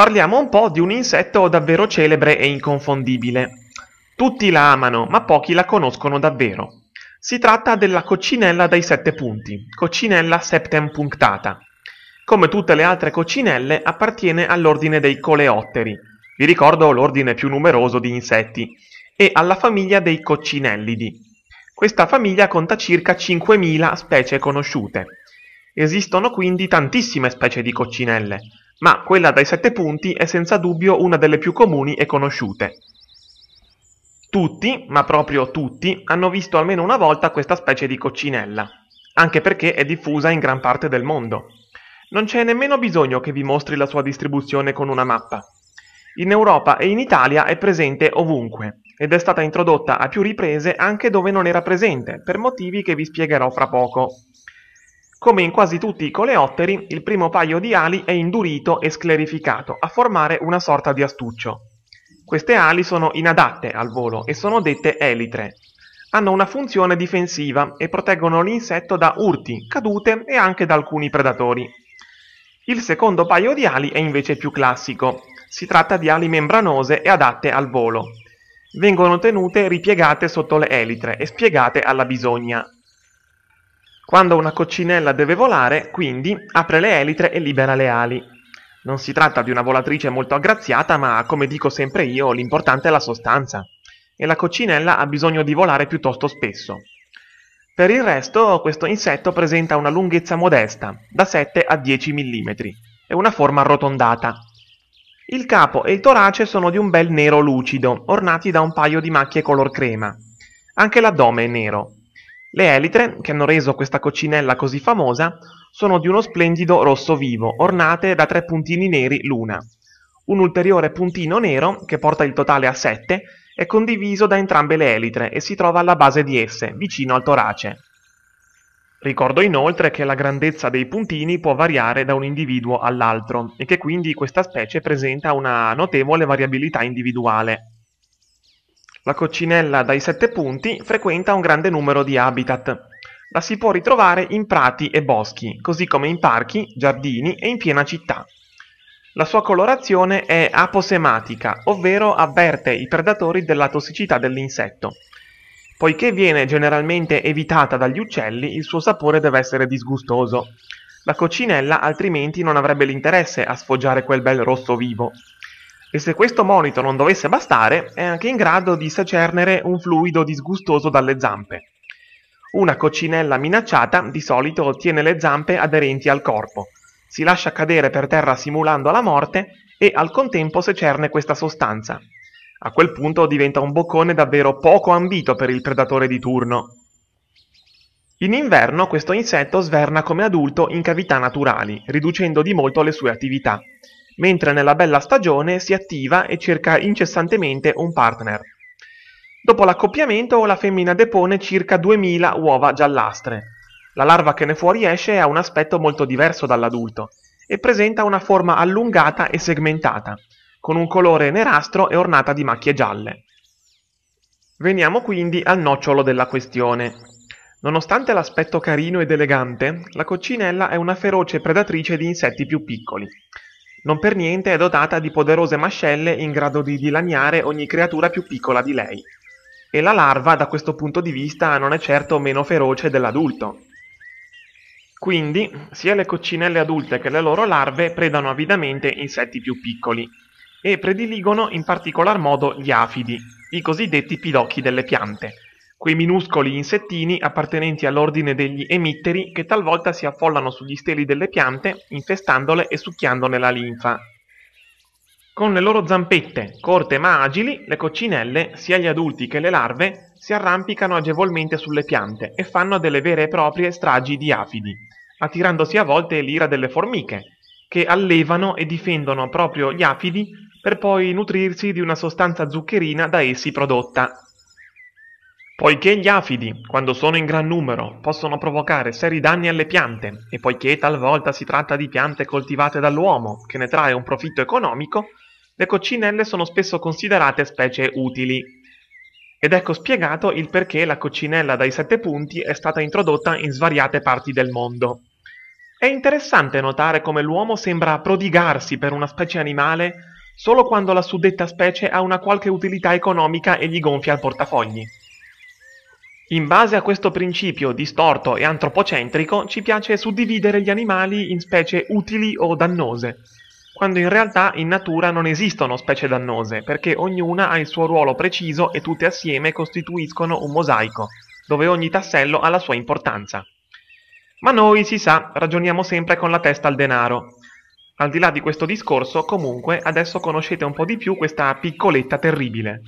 Parliamo un po' di un insetto davvero celebre e inconfondibile. Tutti la amano, ma pochi la conoscono davvero. Si tratta della coccinella dai sette punti, coccinella septem punctata. Come tutte le altre coccinelle, appartiene all'ordine dei coleotteri. Vi ricordo l'ordine più numeroso di insetti e alla famiglia dei coccinellidi. Questa famiglia conta circa 5.000 specie conosciute. Esistono quindi tantissime specie di coccinelle, ma quella dai sette punti è senza dubbio una delle più comuni e conosciute. Tutti, ma proprio tutti, hanno visto almeno una volta questa specie di coccinella, anche perché è diffusa in gran parte del mondo. Non c'è nemmeno bisogno che vi mostri la sua distribuzione con una mappa. In Europa e in Italia è presente ovunque ed è stata introdotta a più riprese anche dove non era presente, per motivi che vi spiegherò fra poco. Come in quasi tutti i coleotteri, il primo paio di ali è indurito e sclerificato, a formare una sorta di astuccio. Queste ali sono inadatte al volo e sono dette elitre. Hanno una funzione difensiva e proteggono l'insetto da urti, cadute e anche da alcuni predatori. Il secondo paio di ali è invece più classico. Si tratta di ali membranose e adatte al volo. Vengono tenute ripiegate sotto le elitre e spiegate alla bisogna. Quando una coccinella deve volare, quindi, apre le elitre e libera le ali. Non si tratta di una volatrice molto aggraziata, ma come dico sempre io, l'importante è la sostanza. E la coccinella ha bisogno di volare piuttosto spesso. Per il resto, questo insetto presenta una lunghezza modesta, da 7 a 10 mm, e una forma arrotondata. Il capo e il torace sono di un bel nero lucido, ornati da un paio di macchie color crema. Anche l'addome è nero. Le elitre, che hanno reso questa coccinella così famosa, sono di uno splendido rosso vivo, ornate da tre puntini neri l'una. Un ulteriore puntino nero, che porta il totale a sette, è condiviso da entrambe le elitre e si trova alla base di esse, vicino al torace. Ricordo inoltre che la grandezza dei puntini può variare da un individuo all'altro e che quindi questa specie presenta una notevole variabilità individuale. La coccinella dai sette punti frequenta un grande numero di habitat. La si può ritrovare in prati e boschi, così come in parchi, giardini e in piena città. La sua colorazione è aposematica, ovvero avverte i predatori della tossicità dell'insetto. Poiché viene generalmente evitata dagli uccelli, il suo sapore deve essere disgustoso. La coccinella altrimenti non avrebbe l'interesse a sfoggiare quel bel rosso vivo. E se questo monito non dovesse bastare, è anche in grado di secernere un fluido disgustoso dalle zampe. Una coccinella minacciata di solito tiene le zampe aderenti al corpo, si lascia cadere per terra simulando la morte e al contempo secerne questa sostanza. A quel punto diventa un boccone davvero poco ambito per il predatore di turno. In inverno questo insetto sverna come adulto in cavità naturali, riducendo di molto le sue attività mentre nella bella stagione si attiva e cerca incessantemente un partner. Dopo l'accoppiamento la femmina depone circa 2000 uova giallastre. La larva che ne fuoriesce ha un aspetto molto diverso dall'adulto e presenta una forma allungata e segmentata, con un colore nerastro e ornata di macchie gialle. Veniamo quindi al nocciolo della questione. Nonostante l'aspetto carino ed elegante, la coccinella è una feroce predatrice di insetti più piccoli. Non per niente è dotata di poderose mascelle in grado di dilaniare ogni creatura più piccola di lei. E la larva da questo punto di vista non è certo meno feroce dell'adulto. Quindi, sia le coccinelle adulte che le loro larve predano avidamente insetti più piccoli e prediligono in particolar modo gli afidi, i cosiddetti pidocchi delle piante, quei minuscoli insettini appartenenti all'ordine degli emitteri che talvolta si affollano sugli steli delle piante, infestandole e succhiandone la linfa. Con le loro zampette, corte ma agili, le coccinelle, sia gli adulti che le larve, si arrampicano agevolmente sulle piante e fanno delle vere e proprie stragi di afidi, attirandosi a volte l'ira delle formiche, che allevano e difendono proprio gli afidi per poi nutrirsi di una sostanza zuccherina da essi prodotta. Poiché gli afidi, quando sono in gran numero, possono provocare seri danni alle piante, e poiché talvolta si tratta di piante coltivate dall'uomo, che ne trae un profitto economico, le coccinelle sono spesso considerate specie utili. Ed ecco spiegato il perché la coccinella dai sette punti è stata introdotta in svariate parti del mondo. È interessante notare come l'uomo sembra prodigarsi per una specie animale solo quando la suddetta specie ha una qualche utilità economica e gli gonfia il portafogli. In base a questo principio distorto e antropocentrico ci piace suddividere gli animali in specie utili o dannose, quando in realtà in natura non esistono specie dannose, perché ognuna ha il suo ruolo preciso e tutte assieme costituiscono un mosaico, dove ogni tassello ha la sua importanza. Ma noi, si sa, ragioniamo sempre con la testa al denaro. Al di là di questo discorso, comunque, adesso conoscete un po' di più questa piccoletta terribile.